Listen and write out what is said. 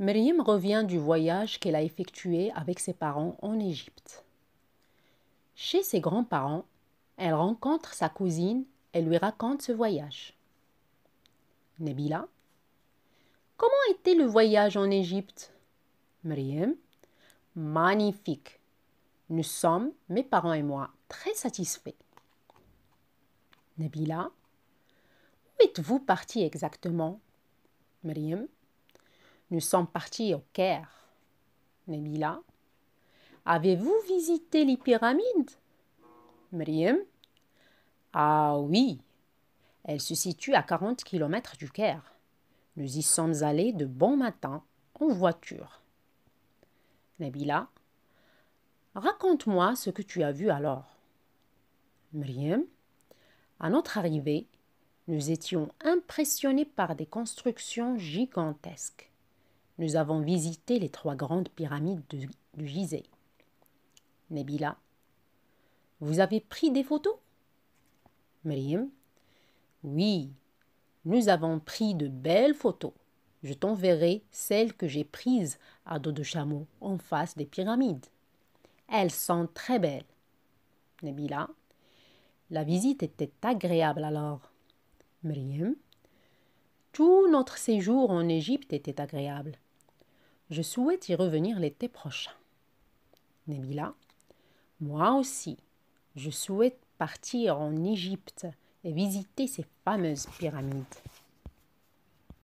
Myriam revient du voyage qu'elle a effectué avec ses parents en Égypte. Chez ses grands-parents, elle rencontre sa cousine et lui raconte ce voyage. Nebila Comment était le voyage en Égypte Myriam Magnifique. Nous sommes, mes parents et moi, très satisfaits. Nebila Où êtes-vous parti exactement Myriam nous sommes partis au Caire. Nabila. Avez-vous visité les pyramides Miriam. Ah oui. Elles se situent à 40 km du Caire. Nous y sommes allés de bon matin en voiture. Nabila. Raconte-moi ce que tu as vu alors. Miriam. À notre arrivée, nous étions impressionnés par des constructions gigantesques nous avons visité les trois grandes pyramides du, du Gizeh. Nebila. Vous avez pris des photos Miriam. Oui, nous avons pris de belles photos. Je t'enverrai celles que j'ai prises à dos de chameau en face des pyramides. Elles sont très belles. Nebila. La visite était agréable alors. Miriam. Tout notre séjour en Égypte était agréable. Je souhaite y revenir l'été prochain. Nebila. moi aussi, je souhaite partir en Égypte et visiter ces fameuses pyramides.